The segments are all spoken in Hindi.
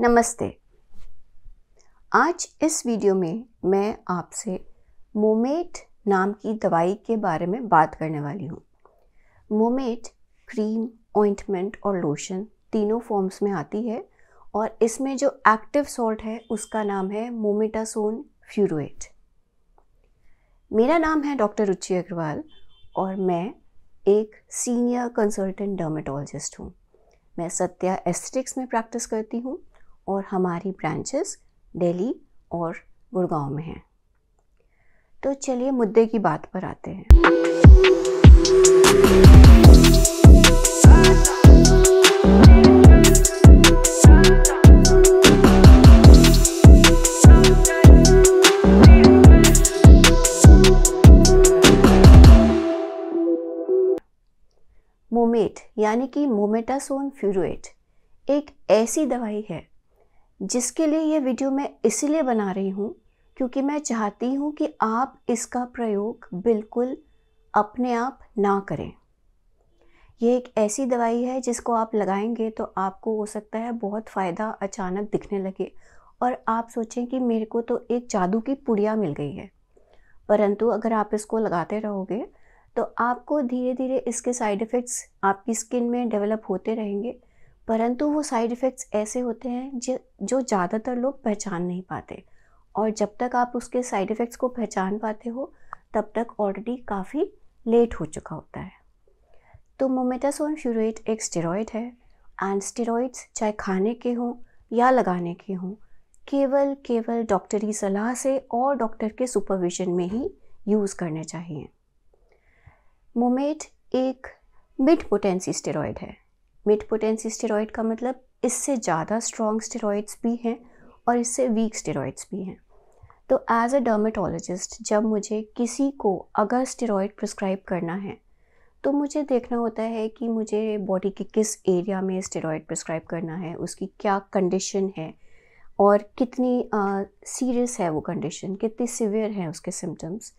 नमस्ते आज इस वीडियो में मैं आपसे मोमेट नाम की दवाई के बारे में बात करने वाली हूँ मोमेट क्रीम ऑइंटमेंट और लोशन तीनों फॉर्म्स में आती है और इसमें जो एक्टिव सॉल्ट है उसका नाम है मोमेटासोन फ्यूरोट मेरा नाम है डॉक्टर रुचि अग्रवाल और मैं एक सीनियर कंसल्टेंट डर्मेटोलॉजिस्ट हूँ मैं सत्या एस्थेटिक्स में प्रैक्टिस करती हूँ और हमारी ब्रांचेस दिल्ली और गुड़गांव में हैं तो चलिए मुद्दे की बात पर आते हैं मोमेट यानी कि मोमेटासोन फ्यूरोट एक ऐसी दवाई है जिसके लिए ये वीडियो मैं इसलिए बना रही हूँ क्योंकि मैं चाहती हूँ कि आप इसका प्रयोग बिल्कुल अपने आप ना करें ये एक ऐसी दवाई है जिसको आप लगाएंगे तो आपको हो सकता है बहुत फ़ायदा अचानक दिखने लगे और आप सोचें कि मेरे को तो एक जादू की पुड़िया मिल गई है परंतु अगर आप इसको लगाते रहोगे तो आपको धीरे धीरे इसके साइड इफ़ेक्ट्स आपकी स्किन में डेवलप होते रहेंगे परंतु वो साइड इफ़ेक्ट्स ऐसे होते हैं जो जो ज़्यादातर लोग पहचान नहीं पाते और जब तक आप उसके साइड इफ़ेक्ट्स को पहचान पाते हो तब तक ऑलरेडी काफ़ी लेट हो चुका होता है तो मोमेटासोन फ्यूरेट एक स्टेरॉयड है एंड स्टेरॉइड्स चाहे खाने के हों या लगाने के हों केवल केवल डॉक्टरी सलाह से और डॉक्टर के सुपरविजन में ही यूज़ करने चाहिए मोमेट एक मिड पोटेंसी स्टेरॉयड है मिड पोटेंसी स्टेरॉयड का मतलब इससे ज़्यादा स्ट्रॉन्ग स्टेरॉयड्स भी हैं और इससे वीक स्टेरॉयड्स भी हैं तो एज अ डर्मेटोलॉजिस्ट जब मुझे किसी को अगर स्टेरॉयड प्रिस्क्राइब करना है तो मुझे देखना होता है कि मुझे बॉडी के किस एरिया में स्टेरॉयड प्रिस्क्राइब करना है उसकी क्या कंडीशन है और कितनी सीरियस uh, है वो कंडीशन कितनी सिवियर है उसके सिम्टम्स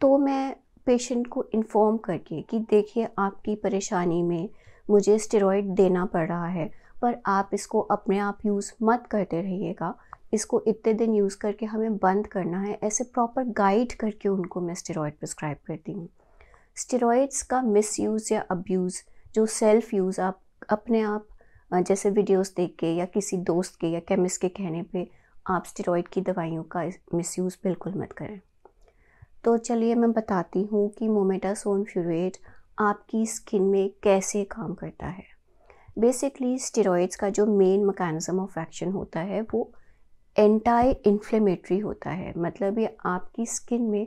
तो मैं पेशेंट को इन्फॉर्म करके कि देखिए आपकी परेशानी में मुझे स्टेरॉइड देना पड़ रहा है पर आप इसको अपने आप यूज़ मत करते रहिएगा इसको इतने दिन यूज़ करके हमें बंद करना है ऐसे प्रॉपर गाइड करके उनको मैं स्टेरॉयड प्रिस्क्राइब करती हूँ स्टेरॉयड्स का यूज़ या अब्यूज़ जो सेल्फ़ यूज़ आप अपने आप जैसे वीडियोस देख के या किसी दोस्त के या केमिस्ट के कहने पे आप स्टेरॉयड की दवाइयों का यूज़ बिल्कुल मत करें तो चलिए मैं बताती हूँ कि मोमेटासोन फ्यूरेट आपकी स्किन में कैसे काम करता है बेसिकली स्टेरॉइड्स का जो मेन मकानिज़म ऑफ एक्शन होता है वो एंटाई इन्फ्लेमेटरी होता है मतलब ये आपकी स्किन में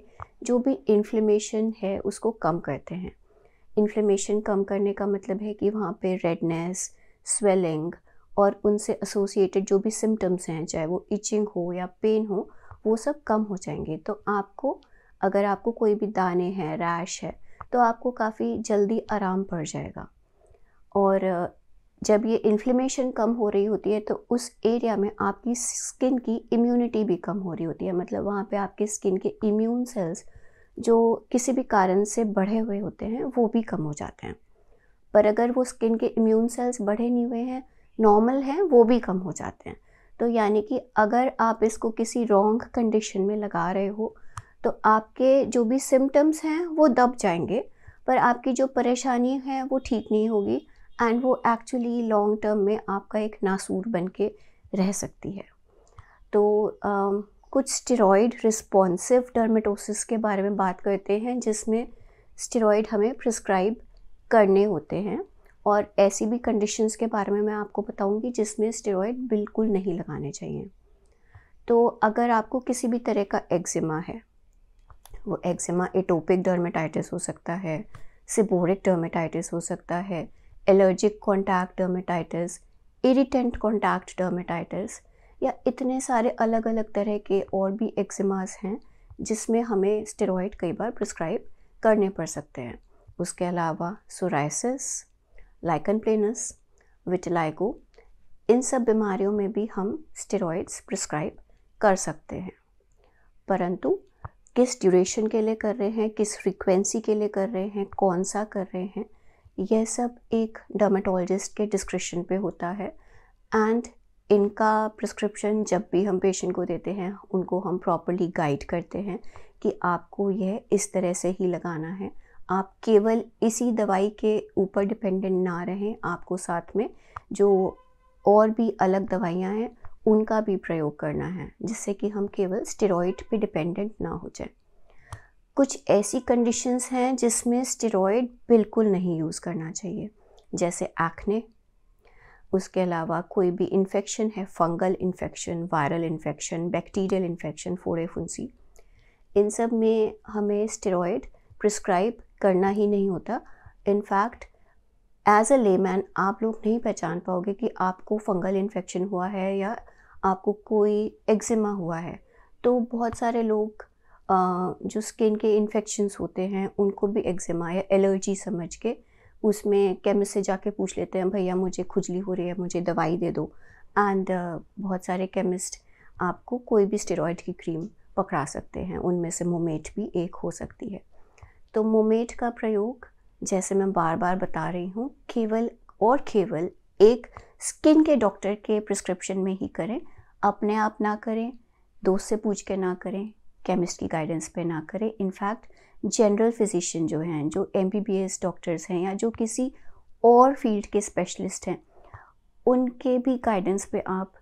जो भी इन्फ्लेमेशन है उसको कम करते हैं इन्फ्लेमेशन कम करने का मतलब है कि वहाँ पे रेडनेस स्वेलिंग और उनसे एसोसिएटेड जो भी सिम्टम्स हैं चाहे वो इचिंग हो या पेन हो वो सब कम हो जाएंगे तो आपको अगर आपको कोई भी दाने हैं रैश है तो आपको काफ़ी जल्दी आराम पड़ जाएगा और जब ये इन्फ्लेमेशन कम हो रही होती है तो उस एरिया में आपकी स्किन की इम्यूनिटी भी कम हो रही होती है मतलब वहाँ पे आपके स्किन के इम्यून सेल्स जो किसी भी कारण से बढ़े हुए होते हैं वो भी कम हो जाते हैं पर अगर वो स्किन के इम्यून सेल्स बढ़े नहीं हुए हैं नॉर्मल हैं वो भी कम हो जाते हैं तो यानी कि अगर आप इसको किसी रॉन्ग कंडीशन में लगा रहे हो तो आपके जो भी सिम्टम्स हैं वो दब जाएंगे पर आपकी जो परेशानी है वो ठीक नहीं होगी एंड वो एक्चुअली लॉन्ग टर्म में आपका एक नासूर बन के रह सकती है तो आ, कुछ स्टेरॉयड रिस्पॉन्सिव डर्मेटोसिस के बारे में बात करते हैं जिसमें स्टेरॉयड हमें प्रिस्क्राइब करने होते हैं और ऐसी भी कंडीशंस के बारे में मैं आपको बताऊंगी जिसमें स्टेरॉयड बिल्कुल नहीं लगाने चाहिए तो अगर आपको किसी भी तरह का एक्जिमा है वो एक्जिमा एटोपिक डर्मेटाइटिस हो सकता है सिबोरिक डर्मेटाइटिस हो सकता है allergic contact dermatitis irritant contact dermatitis या इतने सारे अलग अलग तरह के और भी एक्जिमास हैं जिसमें हमें स्टेरॉइड कई बार प्रिस्क्राइब करने पड़ सकते हैं उसके अलावा सोराइसिस लाइकन प्लेनस विटलाइगो इन सब बीमारियों में भी हम स्टेरॉइड्स प्रिस्क्राइब कर सकते हैं परंतु किस ड्यूरेशन के लिए कर रहे हैं किस फ्रीक्वेंसी के लिए कर रहे हैं कौन सा कर रहे हैं यह सब एक डर्माटोलॉजिस्ट के डिस्क्रिप्शन पे होता है एंड इनका प्रिस्क्रिप्शन जब भी हम पेशेंट को देते हैं उनको हम प्रॉपरली गाइड करते हैं कि आपको यह इस तरह से ही लगाना है आप केवल इसी दवाई के ऊपर डिपेंडेंट ना रहें आपको साथ में जो और भी अलग दवाइयाँ हैं उनका भी प्रयोग करना है जिससे कि हम केवल स्टेरॉयड पे डिपेंडेंट ना हो जाए कुछ ऐसी कंडीशंस हैं जिसमें स्टेरॉयड बिल्कुल नहीं यूज़ करना चाहिए जैसे एक्ने उसके अलावा कोई भी इन्फेक्शन है fungal infection viral infection bacterial infection फोड़े फुंसी इन सब में हमें स्टेरॉयड प्रिस्क्राइब करना ही नहीं होता इनफैक्ट एज अ लेमैन आप लोग नहीं पहचान पाओगे कि आपको फंगल इन्फेक्शन हुआ है या आपको कोई एक्जिमा हुआ है तो बहुत सारे लोग जो स्किन के इन्फेक्शन्स होते हैं उनको भी एक्जिमा या एलर्जी समझ के उसमें केमिस्ट से जाके पूछ लेते हैं भैया मुझे खुजली हो रही है मुझे दवाई दे दो एंड uh, बहुत सारे केमिस्ट आपको कोई भी स्टेरॉयड की क्रीम पकड़ा सकते हैं उनमें से मोमेट भी एक हो सकती है तो मोमेट का प्रयोग जैसे मैं बार बार बता रही हूँ केवल और केवल एक स्किन के डॉक्टर के प्रिस्क्रिप्शन में ही करें अपने आप ना करें दोस्त से पूछ के ना करें केमिस्ट की गाइडेंस पे ना करें इनफैक्ट जनरल फिजिशियन जो हैं जो एम डॉक्टर्स हैं या जो किसी और फील्ड के स्पेशलिस्ट हैं उनके भी गाइडेंस पे आप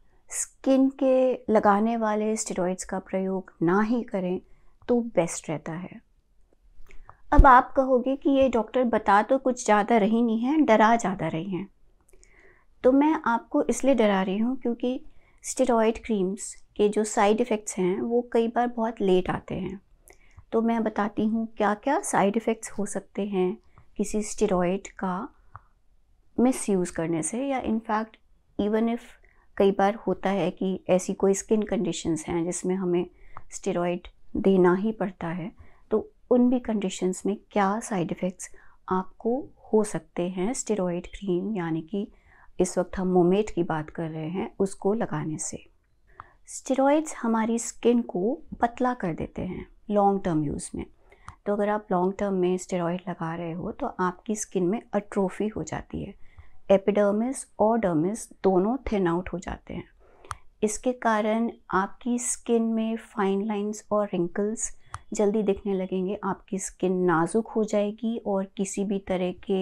स्किन के लगाने वाले स्टेरॉइड्स का प्रयोग ना ही करें तो बेस्ट रहता है अब आप कहोगे कि ये डॉक्टर बता तो कुछ ज़्यादा रही नहीं है डरा ज़्यादा रही हैं तो मैं आपको इसलिए डरा रही हूँ क्योंकि स्टेरॉयड क्रीम्स के जो साइड इफ़ेक्ट्स हैं वो कई बार बहुत लेट आते हैं तो मैं बताती हूँ क्या क्या साइड इफ़ेक्ट्स हो सकते हैं किसी स्टेरॉइड का मिस यूज़ करने से या इनफैक्ट इवन इफ़ कई बार होता है कि ऐसी कोई स्किन कंडीशंस हैं जिसमें हमें स्टेरॉयड देना ही पड़ता है तो उन भी कंडीशंस में क्या साइड इफ़ेक्ट्स आपको हो सकते हैं स्टेरॉइड क्रीम यानी कि इस वक्त हम मोमेट की बात कर रहे हैं उसको लगाने से स्टेरॉइड्स हमारी स्किन को पतला कर देते हैं लॉन्ग टर्म यूज़ में तो अगर आप लॉन्ग टर्म में स्टेरॉइड लगा रहे हो तो आपकी स्किन में अट्रोफी हो जाती है एपिडर्मिस और डर्मिस दोनों थिन आउट हो जाते हैं इसके कारण आपकी स्किन में फाइन लाइंस और रिंकल्स जल्दी दिखने लगेंगे आपकी स्किन नाजुक हो जाएगी और किसी भी तरह के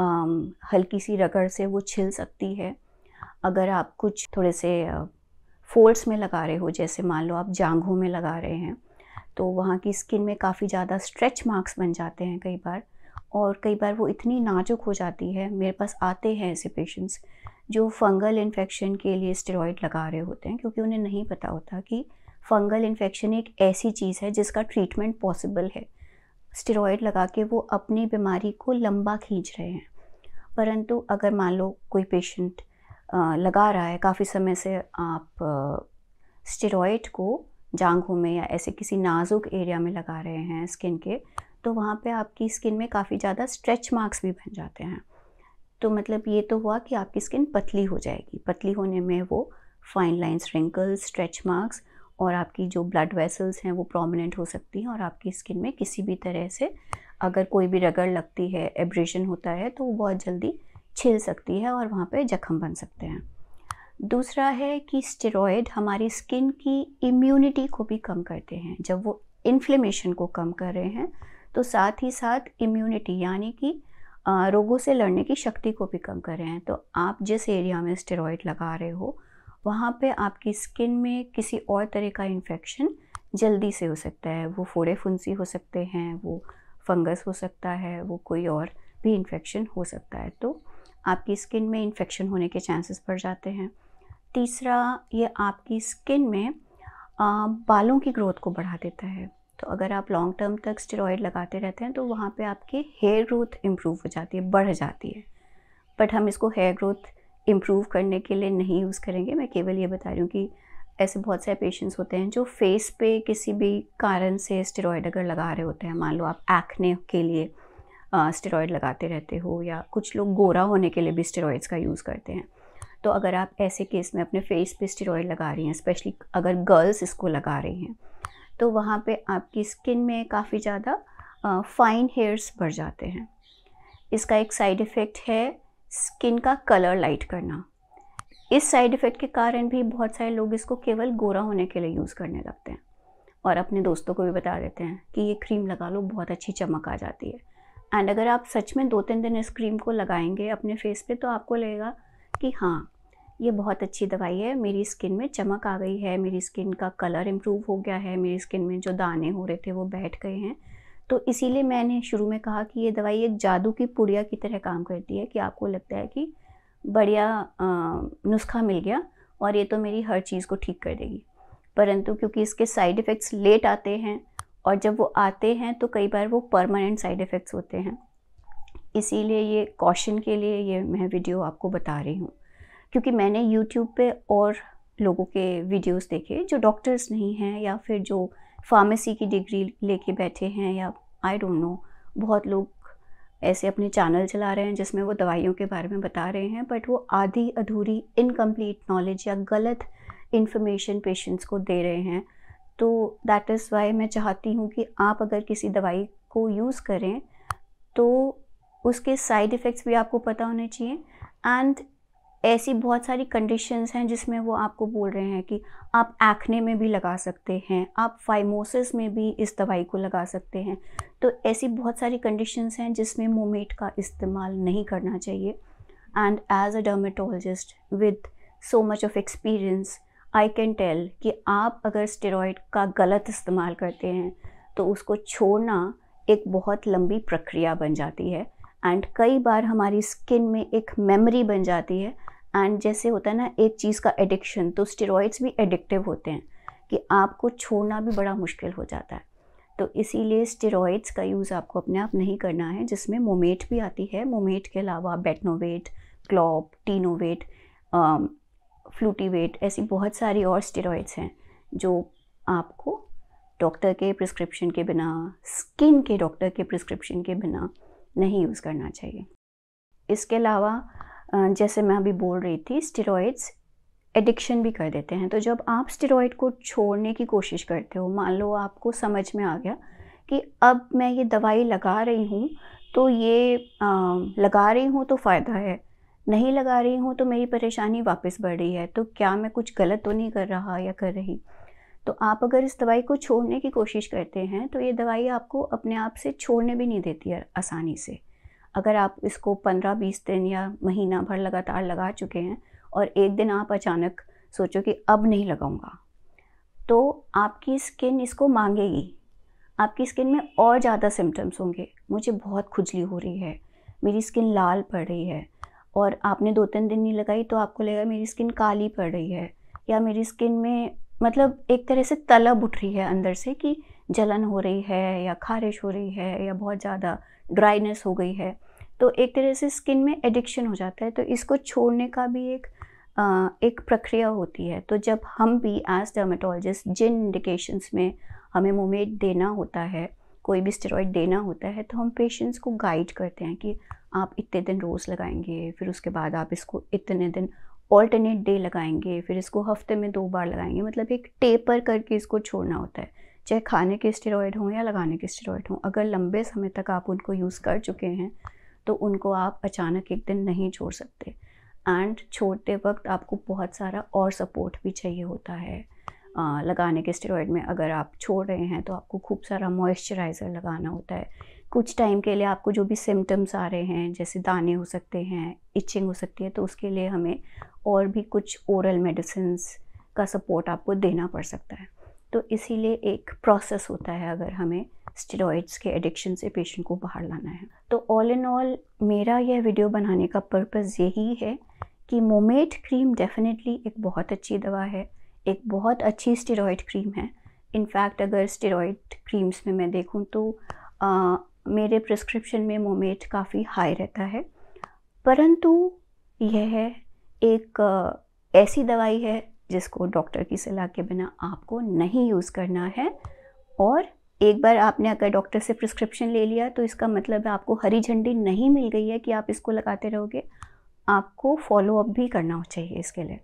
हल्की सी रगड़ से वो छिल सकती है अगर आप कुछ थोड़े से फोल्ड्स में लगा रहे हो जैसे मान लो आप जांघों में लगा रहे हैं तो वहाँ की स्किन में काफ़ी ज़्यादा स्ट्रेच मार्क्स बन जाते हैं कई बार और कई बार वो इतनी नाजुक हो जाती है मेरे पास आते हैं ऐसे पेशेंट्स जो फंगल इन्फेक्शन के लिए स्टेरॉइड लगा रहे होते हैं क्योंकि उन्हें नहीं पता होता कि फंगल इन्फेक्शन एक ऐसी चीज़ है जिसका ट्रीटमेंट पॉसिबल है स्टेरॉयड लगा के वो अपनी बीमारी को लंबा खींच रहे हैं परंतु अगर मान लो कोई पेशेंट लगा रहा है काफ़ी समय से आप स्टेरॉयड को जांघों में या ऐसे किसी नाजुक एरिया में लगा रहे हैं स्किन के तो वहाँ पे आपकी स्किन में काफ़ी ज़्यादा स्ट्रेच मार्क्स भी बन जाते हैं तो मतलब ये तो हुआ कि आपकी स्किन पतली हो जाएगी पतली होने में वो fine lines wrinkles stretch marks और आपकी जो ब्लड वेसल्स हैं वो प्रोमिनेंट हो सकती हैं और आपकी स्किन में किसी भी तरह से अगर कोई भी रगड़ लगती है एब्रेशन होता है तो वो बहुत जल्दी छिल सकती है और वहाँ पे जख्म बन सकते हैं दूसरा है कि स्टेरॉयड हमारी स्किन की इम्यूनिटी को भी कम करते हैं जब वो इन्फ्लेमेशन को कम कर रहे हैं तो साथ ही साथ इम्यूनिटी यानी कि रोगों से लड़ने की शक्ति को भी कम कर रहे हैं तो आप जिस एरिया में स्टेरॉयड लगा रहे हो वहाँ पे आपकी स्किन में किसी और तरह का इन्फेक्शन जल्दी से हो सकता है वो फोड़े फुंसी हो सकते हैं वो फंगस हो सकता है वो कोई और भी इन्फेक्शन हो सकता है तो आपकी स्किन में इन्फेक्शन होने के चांसेस बढ़ जाते हैं तीसरा ये आपकी स्किन में आ, बालों की ग्रोथ को बढ़ा देता है तो अगर आप लॉन्ग टर्म तक स्टेरॉयड लगाते रहते हैं तो वहाँ पे आपकी हेयर ग्रोथ इम्प्रूव हो जाती है बढ़ जाती है बट हम इसको हेयर ग्रोथ इम्प्रूव करने के लिए नहीं यूज़ करेंगे मैं केवल ये बता रही हूँ कि ऐसे बहुत सारे पेशेंट्स होते हैं जो फेस पे किसी भी कारण से स्टेरॉयड अगर लगा रहे होते हैं मान लो आप एक्ने के लिए स्टेरॉयड लगाते रहते हो या कुछ लोग गोरा होने के लिए भी स्टेरॉयड्स का यूज़ करते हैं तो अगर आप ऐसे केस में अपने फेस पे स्टेरॉयड लगा रही हैं स्पेशली अगर गर्ल्स इसको लगा रही हैं तो वहाँ पे आपकी स्किन में काफ़ी ज़्यादा फाइन हेयर्स बढ़ जाते हैं इसका एक साइड इफ़ेक्ट है स्किन का कलर लाइट करना इस साइड इफ़ेक्ट के कारण भी बहुत सारे लोग इसको केवल गोरा होने के लिए यूज़ करने लगते हैं और अपने दोस्तों को भी बता देते हैं कि ये क्रीम लगा लो बहुत अच्छी चमक आ जाती है एंड अगर आप सच में दो तीन दिन इस क्रीम को लगाएंगे अपने फेस पे तो आपको लगेगा कि हाँ ये बहुत अच्छी दवाई है मेरी स्किन में चमक आ गई है मेरी स्किन का कलर इम्प्रूव हो गया है मेरी स्किन में जो दाने हो रहे थे वो बैठ गए हैं तो इसीलिए मैंने शुरू में कहा कि ये दवाई एक जादू की पुड़िया की तरह काम करती है कि आपको लगता है कि बढ़िया नुस्खा मिल गया और ये तो मेरी हर चीज़ को ठीक कर देगी परंतु क्योंकि इसके साइड इफ़ेक्ट्स लेट आते हैं और जब वो आते हैं तो कई बार वो परमानेंट साइड इफ़ेक्ट्स होते हैं इसीलिए ये कॉशन के लिए ये मैं वीडियो आपको बता रही हूँ क्योंकि मैंने यूट्यूब पे और लोगों के वीडियोस देखे जो डॉक्टर्स नहीं हैं या फिर जो फार्मेसी की डिग्री लेके बैठे हैं या आई डोंट नो बहुत लोग ऐसे अपने चैनल चला रहे हैं जिसमें वो दवाइयों के बारे में बता रहे हैं बट वो आधी अधूरी इनकम्प्लीट नॉलेज या गलत इन्फॉर्मेशन पेशेंट्स को दे रहे हैं तो दैट इज़ वाई मैं चाहती हूँ कि आप अगर किसी दवाई को यूज़ करें तो उसके साइड इफ़ेक्ट्स भी आपको पता होने चाहिए एंड ऐसी बहुत सारी कंडीशंस हैं जिसमें वो आपको बोल रहे हैं कि आप एक्ने में भी लगा सकते हैं आप फाइमोसिस में भी इस दवाई को लगा सकते हैं तो ऐसी बहुत सारी कंडीशंस हैं जिसमें मोमेट का इस्तेमाल नहीं करना चाहिए and as a dermatologist with so much of experience I can tell कि आप अगर स्टेरॉयड का गलत इस्तेमाल करते हैं तो उसको छोड़ना एक बहुत लंबी प्रक्रिया बन जाती है एंड कई बार हमारी स्किन में एक मेमोरी बन जाती है एंड जैसे होता है ना एक चीज़ का एडिक्शन तो स्टेरॉइड्स भी एडिक्टिव होते हैं कि आपको छोड़ना भी बड़ा मुश्किल हो जाता है तो इसीलिए स्टेरॉइड्स का यूज़ आपको अपने आप नहीं करना है जिसमें मोमेट भी आती है मोमेट के अलावा बेटनोवेट क्लॉप टीनोवेट फ्लूटीवेट ऐसी बहुत सारी और स्टेरॉइड्स हैं जो आपको डॉक्टर के प्रिस्क्रिप्शन के बिना स्किन के डॉक्टर के प्रिस्क्रिप्शन के बिना नहीं यूज़ करना चाहिए इसके अलावा जैसे मैं अभी बोल रही थी स्टेरॉइड्स एडिक्शन भी कर देते हैं तो जब आप स्टेरॉइड को छोड़ने की कोशिश करते हो मान लो आपको समझ में आ गया कि अब मैं ये दवाई लगा रही हूँ तो ये आ, लगा रही हूँ तो फ़ायदा है नहीं लगा रही हूँ तो मेरी परेशानी वापस बढ़ रही है तो क्या मैं कुछ गलत तो नहीं कर रहा या कर रही तो आप अगर इस दवाई को छोड़ने की कोशिश करते हैं तो ये दवाई आपको अपने आप से छोड़ने भी नहीं देती है आसानी से अगर आप इसको पंद्रह बीस दिन या महीना भर लगातार लगा चुके हैं और एक दिन आप अचानक सोचो कि अब नहीं लगाऊंगा तो आपकी स्किन इसको मांगेगी आपकी स्किन में और ज़्यादा सिम्टम्स होंगे मुझे बहुत खुजली हो रही है मेरी स्किन लाल पड़ रही है और आपने दो तीन दिन नहीं लगाई तो आपको लगेगा मेरी स्किन काली पड़ रही है या मेरी स्किन में मतलब एक तरह से तलब उठ रही है अंदर से कि जलन हो रही है या खारिश हो रही है या बहुत ज़्यादा ड्राइनेस हो गई है तो एक तरह से स्किन में एडिक्शन हो जाता है तो इसको छोड़ने का भी एक आ, एक प्रक्रिया होती है तो जब हम भी एज डर्माटोलॉजिस्ट जिन इंडिकेशंस में हमें मोमेट देना होता है कोई भी स्टेरॉयड देना होता है तो हम पेशेंट्स को गाइड करते हैं कि आप इतने दिन रोज़ लगाएंगे फिर उसके बाद आप इसको इतने दिन ऑल्टरनेट डे लगाएंगे फिर इसको हफ्ते में दो बार लगाएंगे मतलब एक टेपर करके इसको छोड़ना होता है चाहे खाने के स्टेरॉयड हों या लगाने के स्टेरॉयड हों अगर लंबे समय तक आप उनको यूज़ कर चुके हैं तो उनको आप अचानक एक दिन नहीं छोड़ सकते एंड छोड़ते वक्त आपको बहुत सारा और सपोर्ट भी चाहिए होता है आ, लगाने के स्टेरॉयड में अगर आप छोड़ रहे हैं तो आपको खूब सारा मॉइस्चराइज़र लगाना होता है कुछ टाइम के लिए आपको जो भी सिम्टम्स आ रहे हैं जैसे दाने हो सकते हैं इचिंग हो सकती है तो उसके लिए हमें और भी कुछ ओरल मेडिसिन का सपोर्ट आपको देना पड़ सकता है तो इसीलिए एक प्रोसेस होता है अगर हमें स्टेरॉइड्स के एडिक्शन से पेशेंट को बाहर लाना है तो ऑल इन ऑल मेरा यह वीडियो बनाने का पर्पज़ यही है कि मोमेट क्रीम डेफिनेटली एक बहुत अच्छी दवा है एक बहुत अच्छी स्टेरॉइड क्रीम है इनफैक्ट अगर स्टेरॉइड क्रीम्स में मैं देखूँ तो आ, मेरे प्रिस्क्रिप्शन में मोमेट काफ़ी हाई रहता है परंतु यह एक ऐसी दवाई है जिसको डॉक्टर की सलाह के बिना आपको नहीं यूज़ करना है और एक बार आपने अगर डॉक्टर से प्रिस्क्रिप्शन ले लिया तो इसका मतलब है आपको हरी झंडी नहीं मिल गई है कि आप इसको लगाते रहोगे आपको फॉलोअप भी करना चाहिए इसके लिए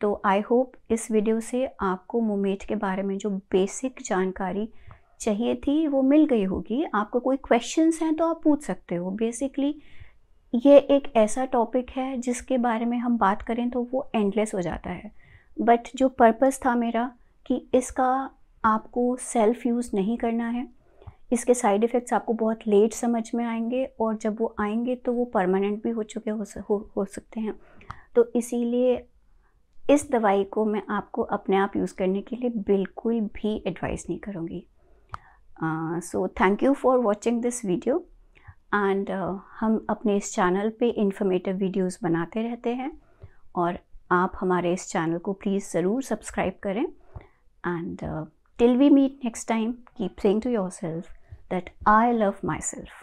तो आई होप इस वीडियो से आपको मोमेट के बारे में जो बेसिक जानकारी चाहिए थी वो मिल गई होगी आपको कोई क्वेश्चंस हैं तो आप पूछ सकते हो बेसिकली ये एक ऐसा टॉपिक है जिसके बारे में हम बात करें तो वो एंडलेस हो जाता है बट जो पर्पस था मेरा कि इसका आपको सेल्फ यूज़ नहीं करना है इसके साइड इफ़ेक्ट्स आपको बहुत लेट समझ में आएंगे और जब वो आएंगे तो वो परमानेंट भी हो चुके हो हो, हो सकते हैं तो इसीलिए इस दवाई को मैं आपको अपने आप यूज़ करने के लिए बिल्कुल भी एडवाइस नहीं करूँगी so thank you for watching this video and हम अपने इस चैनल पे इंफॉर्मेटिव वीडियोस बनाते रहते हैं और आप हमारे इस चैनल को प्लीज़ ज़रूर सब्सक्राइब करें and Till we meet next time, keep saying to yourself that I love myself.